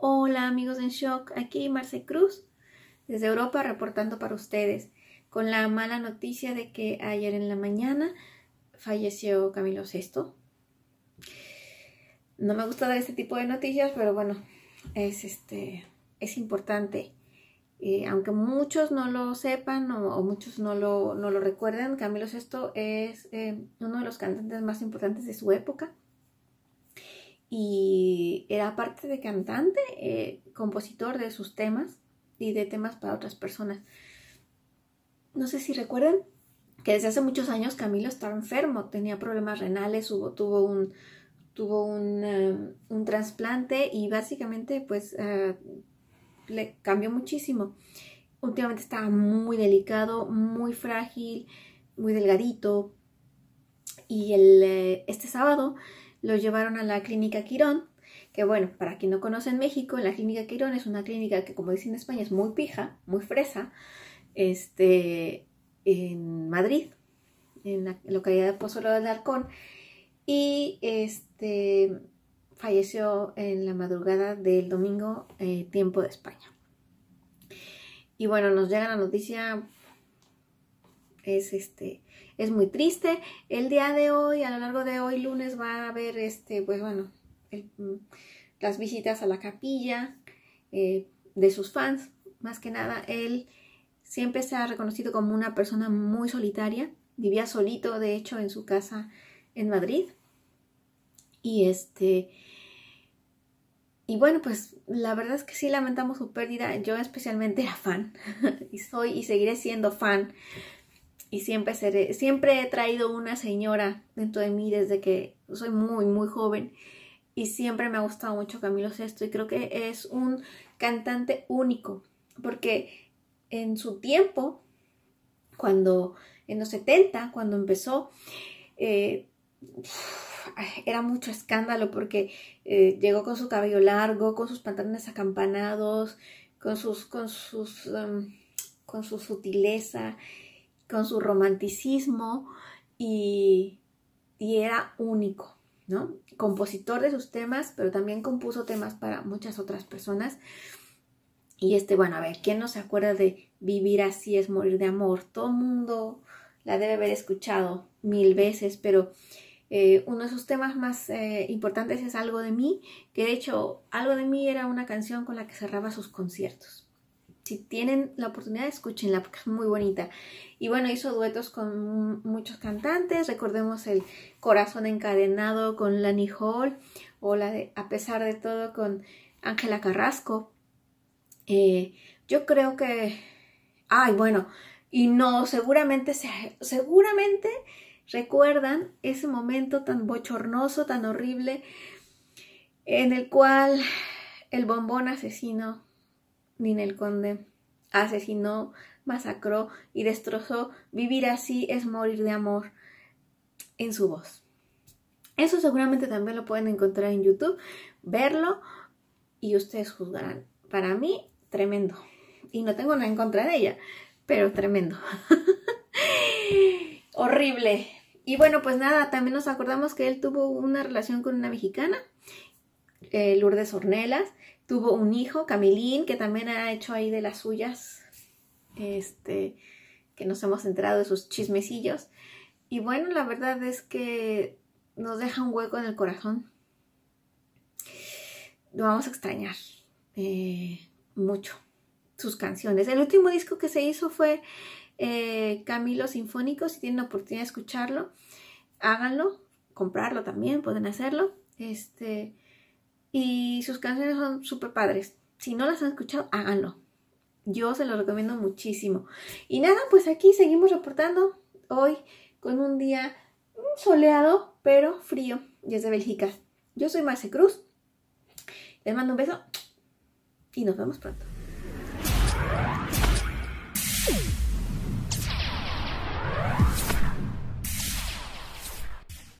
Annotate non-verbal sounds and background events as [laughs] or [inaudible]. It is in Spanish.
Hola amigos en shock, aquí Marce Cruz desde Europa reportando para ustedes con la mala noticia de que ayer en la mañana falleció Camilo Sesto No me gusta dar este tipo de noticias, pero bueno, es este es importante. Eh, aunque muchos no lo sepan o, muchos no lo, no lo Camilo Sesto es eh, uno de los cantantes más importantes de su época y era parte de cantante, eh, compositor de sus temas y de temas para otras personas. No sé si recuerdan que desde hace muchos años Camilo estaba enfermo, tenía problemas renales, tuvo un tuvo eh, un, trasplante y básicamente pues eh, le cambió muchísimo. Últimamente estaba muy delicado, muy frágil, muy delgadito. Y este sábado lo llevaron a la clínica Quirón que bueno, para quien no conoce en México, en la clínica Quirón es una clínica que como dicen en España es muy pija, muy fresa, este, en Madrid, en la localidad de Pozuelo del Arcón, y este, falleció en la madrugada del domingo, eh, tiempo de España. Y bueno, nos llega la noticia, es este, es muy triste. El día de hoy, a lo largo de hoy, lunes, va a haber este, pues bueno, eh, mm, las visitas a la capilla eh, de sus fans. Más que nada, él siempre se ha reconocido como una persona muy solitaria. Vivía solito, de hecho, en su casa en Madrid. Y este. Y bueno, pues la verdad es que sí lamentamos su pérdida. Yo especialmente era fan. [laughs] y soy y seguiré siendo fan. Y siempre seré. Siempre he traído una señora dentro de mí desde que soy muy, muy joven y siempre me ha gustado mucho Camilo Sesto y creo que es un cantante único porque en su tiempo, cuando en los 70, cuando empezó, eh, [sighs] era mucho escándalo porque eh, llegó con su cabello largo, con sus pantalones acampanados, con sus, con sus, em, con su sutileza, con su romanticismo y era único ¿no? Compositor de sus temas, pero también compuso temas para muchas otras personas. Y este, bueno, a ver, ¿quién no se acuerda de Vivir así es morir de amor? Todo mundo la debe haber escuchado mil veces, pero eh, uno de sus temas más eh, importantes es Algo de mí, que de hecho Algo de mí era una canción con la que cerraba sus conciertos si tienen la oportunidad, escúchenla porque es muy bonita. Y bueno, hizo duetos con muchos cantantes. Recordemos el Corazón Encadenado con Lani Hall o la de A pesar de todo con Ángela Carrasco. Eh, yo creo que... Ay, bueno, y no, seguramente, seguramente recuerdan ese momento tan bochornoso, tan horrible, en el cual el bombón asesino Ninel Conde asesinó, masacró y destrozó. Vivir así es morir de amor en su voz. Eso seguramente también lo pueden encontrar en YouTube, verlo y ustedes juzgarán. Para mí, tremendo. Y no tengo nada en contra de ella, pero tremendo. [laughs] Horrible. Y bueno, pues nada, también nos acordamos que él tuvo una relación con una mexicana, eh, Lourdes Ornelas, Tuvo un hijo, Camilín, que también ha hecho ahí de las suyas, este, que nos hemos enterado de sus chismecillos. Y bueno, la verdad es que nos deja un hueco en el corazón. Lo vamos a extrañar eh, mucho sus canciones. El último disco que se hizo fue eh, Camilo Sinfónico. Si tienen la oportunidad de escucharlo, háganlo, comprarlo también, pueden hacerlo. Este, y sus canciones son súper padres. Si no las han escuchado, háganlo. Yo se los recomiendo muchísimo. Y nada, pues aquí seguimos reportando hoy con un día soleado, pero frío, desde Bélgica. Yo soy Marce Cruz. Les mando un beso y nos vemos pronto.